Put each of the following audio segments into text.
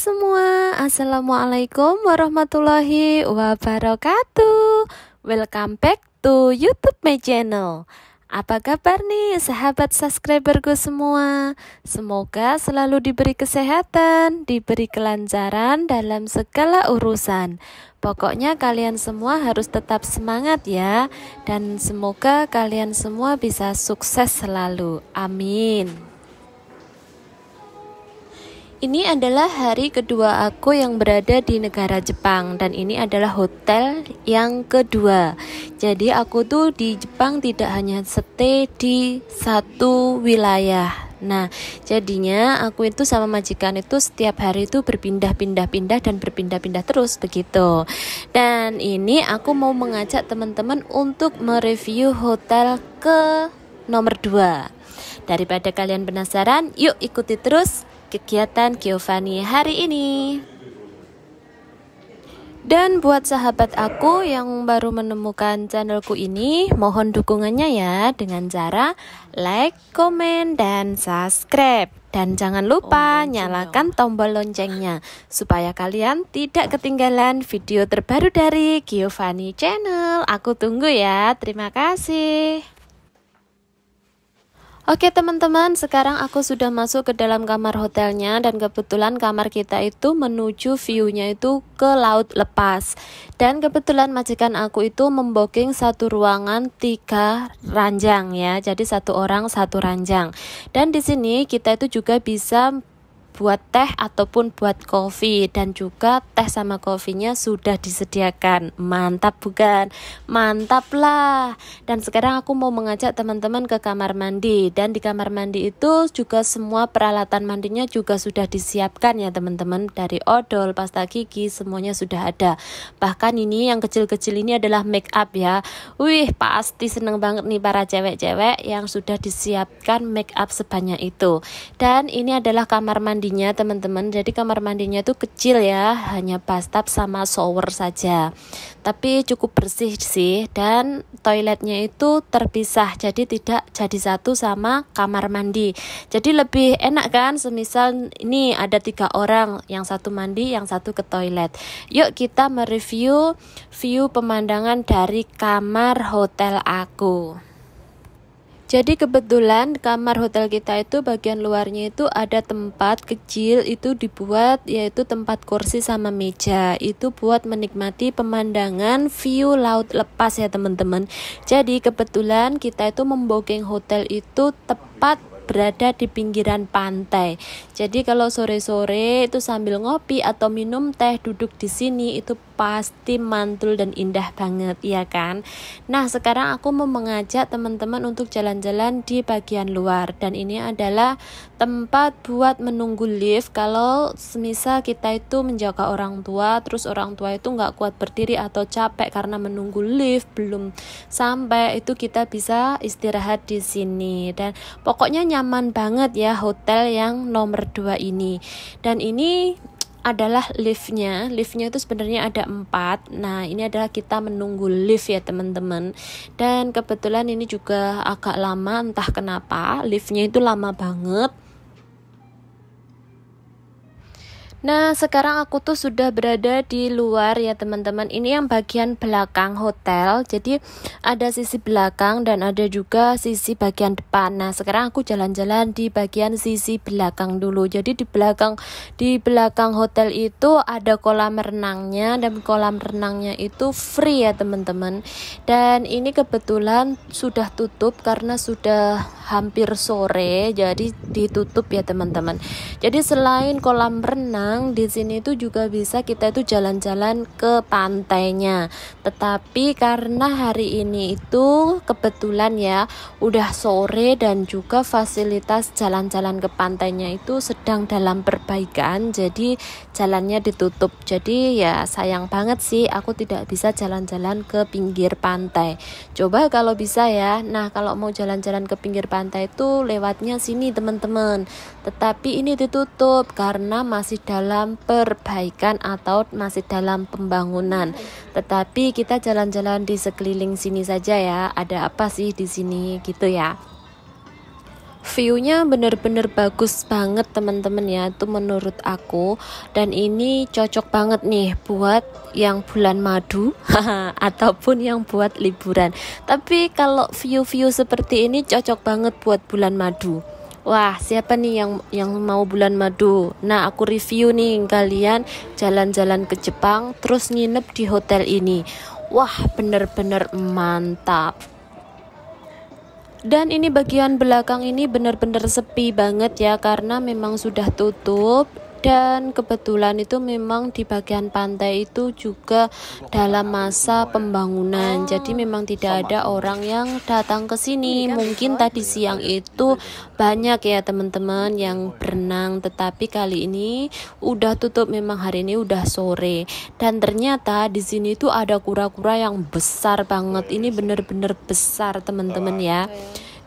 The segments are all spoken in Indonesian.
semua, Assalamualaikum warahmatullahi wabarakatuh Welcome back to youtube my channel Apa kabar nih sahabat subscriberku semua Semoga selalu diberi kesehatan, diberi kelancaran dalam segala urusan Pokoknya kalian semua harus tetap semangat ya Dan semoga kalian semua bisa sukses selalu Amin ini adalah hari kedua aku yang berada di negara Jepang dan ini adalah hotel yang kedua. Jadi aku tuh di Jepang tidak hanya stay di satu wilayah. Nah, jadinya aku itu sama majikan itu setiap hari itu berpindah-pindah-pindah dan berpindah-pindah terus begitu. Dan ini aku mau mengajak teman-teman untuk mereview hotel ke nomor 2. Daripada kalian penasaran, yuk ikuti terus kegiatan Giovanni hari ini. Dan buat sahabat aku yang baru menemukan channelku ini, mohon dukungannya ya dengan cara like, komen, dan subscribe. Dan jangan lupa oh, nyalakan tombol loncengnya supaya kalian tidak ketinggalan video terbaru dari Giovanni Channel. Aku tunggu ya. Terima kasih. Oke teman-teman, sekarang aku sudah masuk ke dalam kamar hotelnya dan kebetulan kamar kita itu menuju viewnya itu ke laut lepas. Dan kebetulan majikan aku itu memboking satu ruangan tiga ranjang ya, jadi satu orang satu ranjang. Dan di sini kita itu juga bisa buat teh ataupun buat kopi dan juga teh sama kopinya sudah disediakan. Mantap bukan? Mantap lah. Dan sekarang aku mau mengajak teman-teman ke kamar mandi dan di kamar mandi itu juga semua peralatan mandinya juga sudah disiapkan ya teman-teman dari odol, pasta gigi semuanya sudah ada. Bahkan ini yang kecil-kecil ini adalah make up ya. Wih, pasti seneng banget nih para cewek-cewek yang sudah disiapkan make up sebanyak itu. Dan ini adalah kamar mandi mandinya teman-teman. Jadi kamar mandinya itu kecil ya, hanya bathtub sama shower saja. Tapi cukup bersih sih dan toiletnya itu terpisah. Jadi tidak jadi satu sama kamar mandi. Jadi lebih enak kan semisal ini ada tiga orang, yang satu mandi, yang satu ke toilet. Yuk kita mereview view pemandangan dari kamar hotel aku. Jadi kebetulan kamar hotel kita itu bagian luarnya itu ada tempat kecil itu dibuat yaitu tempat kursi sama meja. Itu buat menikmati pemandangan view laut lepas ya teman-teman. Jadi kebetulan kita itu memboking hotel itu tepat berada di pinggiran pantai. Jadi kalau sore-sore itu sambil ngopi atau minum teh duduk di sini itu pasti mantul dan indah banget, ya kan? Nah, sekarang aku mau mengajak teman-teman untuk jalan-jalan di bagian luar dan ini adalah tempat buat menunggu lift kalau semisal kita itu menjaga orang tua terus orang tua itu nggak kuat berdiri atau capek karena menunggu lift belum sampai itu kita bisa istirahat di sini dan pokoknya nyaman banget ya hotel yang nomor 2 ini. Dan ini adalah liftnya liftnya itu sebenarnya ada empat nah ini adalah kita menunggu lift ya teman-teman dan kebetulan ini juga agak lama entah kenapa liftnya itu lama banget Nah, sekarang aku tuh sudah berada di luar ya teman-teman. Ini yang bagian belakang hotel. Jadi ada sisi belakang dan ada juga sisi bagian depan. Nah, sekarang aku jalan-jalan di bagian sisi belakang dulu. Jadi di belakang di belakang hotel itu ada kolam renangnya dan kolam renangnya itu free ya teman-teman. Dan ini kebetulan sudah tutup karena sudah hampir sore jadi ditutup ya teman-teman jadi selain kolam renang di sini itu juga bisa kita itu jalan-jalan ke pantainya tetapi karena hari ini itu kebetulan ya udah sore dan juga fasilitas jalan-jalan ke pantainya itu sedang dalam perbaikan jadi jalannya ditutup jadi ya sayang banget sih aku tidak bisa jalan-jalan ke pinggir pantai coba kalau bisa ya nah kalau mau jalan-jalan ke pinggir pantai lantai itu lewatnya sini teman-teman tetapi ini ditutup karena masih dalam perbaikan atau masih dalam pembangunan tetapi kita jalan-jalan di sekeliling sini saja ya ada apa sih di sini gitu ya Viewnya bener-bener bagus banget teman-teman ya Itu menurut aku Dan ini cocok banget nih buat yang bulan madu Ataupun yang buat liburan Tapi kalau view-view seperti ini cocok banget buat bulan madu Wah, siapa nih yang yang mau bulan madu? Nah, aku review nih kalian jalan-jalan ke Jepang terus nginep di hotel ini. Wah, bener-bener mantap. Dan ini bagian belakang ini benar-benar sepi banget ya karena memang sudah tutup dan kebetulan itu memang di bagian pantai itu juga dalam masa pembangunan oh. jadi memang tidak ada orang yang datang ke sini iya, mungkin tadi siang itu banyak ya teman-teman yang berenang tetapi kali ini udah tutup memang hari ini udah sore dan ternyata di sini itu ada kura-kura yang besar banget ini bener-bener besar teman-teman ah. ya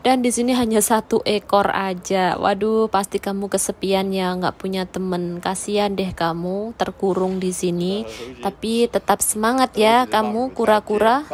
dan di sini hanya satu ekor aja waduh pasti kamu kesepian ya nggak punya temen kasihan deh kamu terkurung di sini tapi tetap semangat ya kamu kura-kura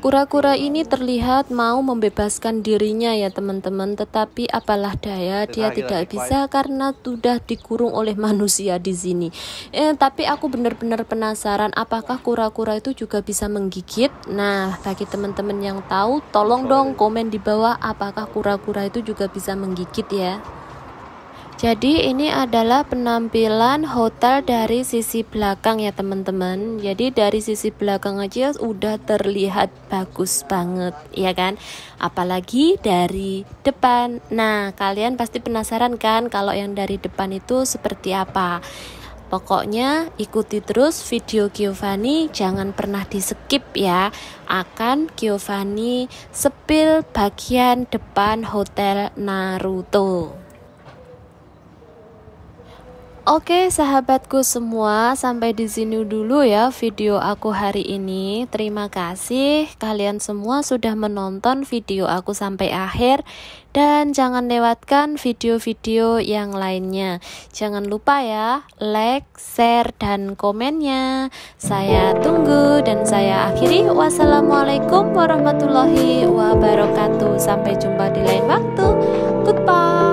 kura-kura ini terlihat mau membebaskan dirinya ya teman-teman tetapi apalah daya dia tidak bisa karena sudah dikurung oleh manusia di sini eh, tapi aku benar-benar penasaran apakah kura-kura itu juga bisa menggigit nah bagi teman-teman yang tahu tolong dong komen di bawah bahwa apakah kura-kura itu juga bisa menggigit ya. Jadi ini adalah penampilan hotel dari sisi belakang ya teman-teman. Jadi dari sisi belakang aja udah terlihat bagus banget ya kan. Apalagi dari depan. Nah, kalian pasti penasaran kan kalau yang dari depan itu seperti apa. Pokoknya ikuti terus video Giovanni, jangan pernah di skip ya. Akan Giovanni sepil bagian depan Hotel Naruto. Oke, sahabatku semua, sampai di sini dulu ya video aku hari ini. Terima kasih kalian semua sudah menonton video aku sampai akhir dan jangan lewatkan video-video yang lainnya. Jangan lupa ya, like, share dan komennya. Saya tunggu dan saya akhiri. Wassalamualaikum warahmatullahi wabarakatuh. Sampai jumpa di lain waktu. Goodbye.